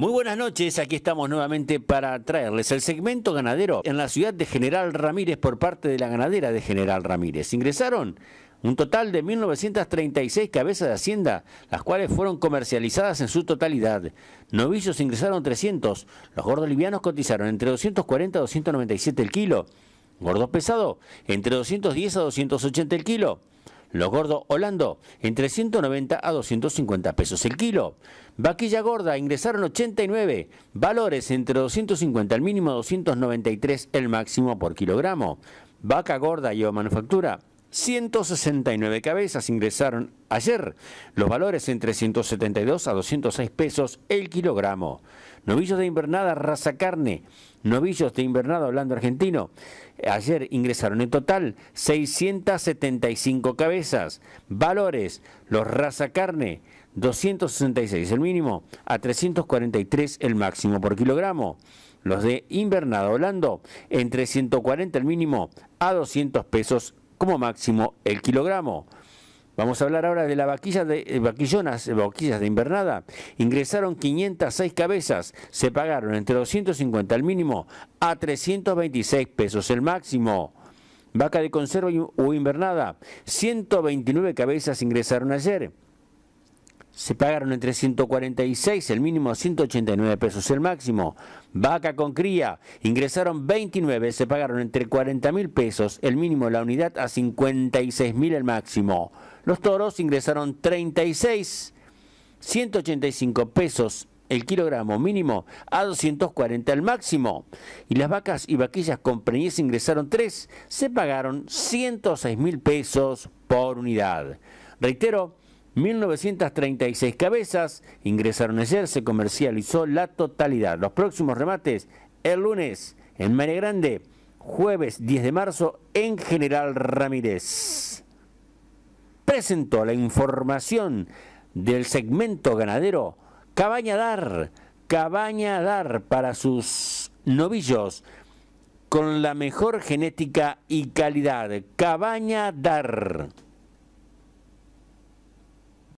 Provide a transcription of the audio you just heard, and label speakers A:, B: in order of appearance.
A: Muy buenas noches, aquí estamos nuevamente para traerles el segmento ganadero en la ciudad de General Ramírez por parte de la ganadera de General Ramírez. Ingresaron un total de 1.936 cabezas de hacienda, las cuales fueron comercializadas en su totalidad. Novillos ingresaron 300, los gordos livianos cotizaron entre 240 a 297 el kilo, gordos pesados entre 210 a 280 el kilo. Los gordos Holando entre 190 a 250 pesos el kilo. Vaquilla gorda ingresaron 89. Valores entre 250 al mínimo 293 el máximo por kilogramo. Vaca gorda y o manufactura 169 cabezas ingresaron ayer, los valores entre 172 a 206 pesos el kilogramo. Novillos de invernada, raza carne. Novillos de invernada, hablando argentino. Ayer ingresaron en total 675 cabezas. Valores, los raza carne, 266 el mínimo, a 343 el máximo por kilogramo. Los de invernada, hablando, entre 140 el mínimo, a 200 pesos como máximo el kilogramo. Vamos a hablar ahora de las vaquillas de, eh, vaquillonas, eh, vaquillas de invernada. Ingresaron 506 cabezas. Se pagaron entre 250 al mínimo a 326 pesos el máximo. Vaca de conserva u invernada. 129 cabezas ingresaron ayer. Se pagaron entre 146 el mínimo a 189 pesos el máximo. Vaca con cría. Ingresaron 29, se pagaron entre 40 mil pesos el mínimo de la unidad a 56 mil el máximo. Los toros ingresaron 36, 185 pesos el kilogramo mínimo a 240 el máximo. Y las vacas y vaquillas con preñez ingresaron 3, se pagaron 106 mil pesos por unidad. Reitero, 1.936 cabezas ingresaron ayer, se comercializó la totalidad. Los próximos remates el lunes en Mare Grande, jueves 10 de marzo en General Ramírez. Presentó la información del segmento ganadero Cabaña Dar, Cabaña Dar para sus novillos con la mejor genética y calidad. Cabaña Dar.